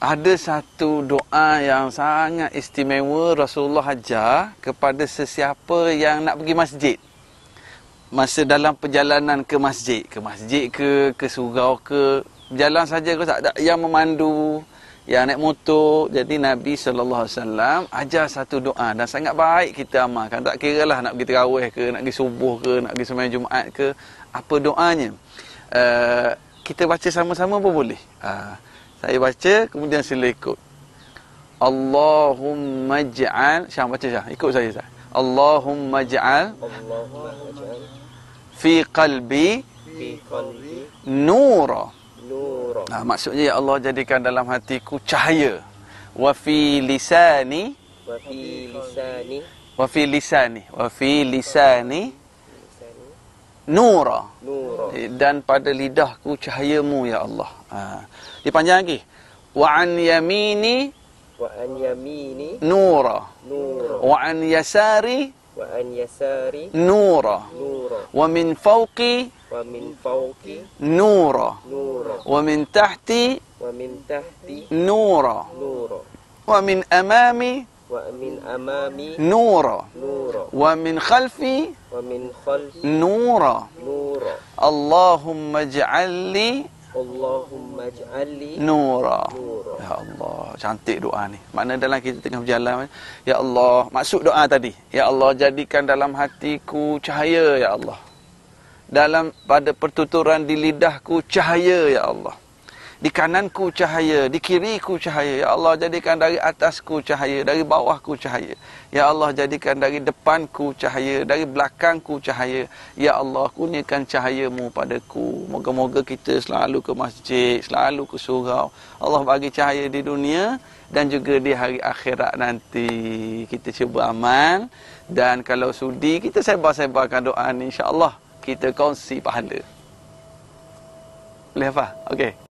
Ada satu doa yang sangat istimewa Rasulullah ajar kepada sesiapa yang nak pergi masjid. Masa dalam perjalanan ke masjid, ke masjid ke, ke surau ke, jalan saja ke tak ada yang memandu, yang naik motor. Jadi Nabi sallallahu alaihi wasallam ajar satu doa dan sangat baik kita amalkan. Tak kira lah nak pergi tarawih ke, nak pergi subuh ke, nak pergi sembahyang Jumaat ke, apa doanya. Uh, kita baca sama-sama pun boleh. Uh, saya baca kemudian sila ikut. Allahumma ja'al Syah baca Syah ikut saya Syah. Allahumma ja'al fi qalbi fi qalbi nura. Nura. Nah, maksudnya ya Allah jadikan dalam hatiku cahaya. Wa fi lisani wa fi lisani wa fi lisani wa fi lisani, wa fi lisani nura eh, dan pada lidahku cahayamu ya Allah. Ha. Dipanjang lagi. Wa an yamini wa an yamini nura. nura. Wa an yasari wa an yasari nura. nura. Wa min fawqi wa min fawqi nura. nura. Wa min tahti wa min tahti nura. nura. Wa min amami ومن أمامي نورا نورا ومن خلفي ومن نورا اللهم اجعل لي اللهم اجعل لي نورا يا الله cantik doa ni makna dalam kita tengah berjalan ya Allah maksud doa tadi ya Allah jadikan dalam hatiku cahaya ya Allah dalam pada pertuturan di lidahku cahaya ya Allah di kananku cahaya, di kiriku cahaya. Ya Allah jadikan dari atasku cahaya, dari bawahku cahaya. Ya Allah jadikan dari depanku cahaya, dari belakangku cahaya. Ya Allah kurniakan cahayamu padaku. Moga-moga kita selalu ke masjid, selalu ke surau. Allah bagi cahaya di dunia dan juga di hari akhirat nanti. Kita cuba aman dan kalau sudi kita sebar-sebarkan doa ni insya-Allah kita kongsi pahala. Boleh apa? Okey.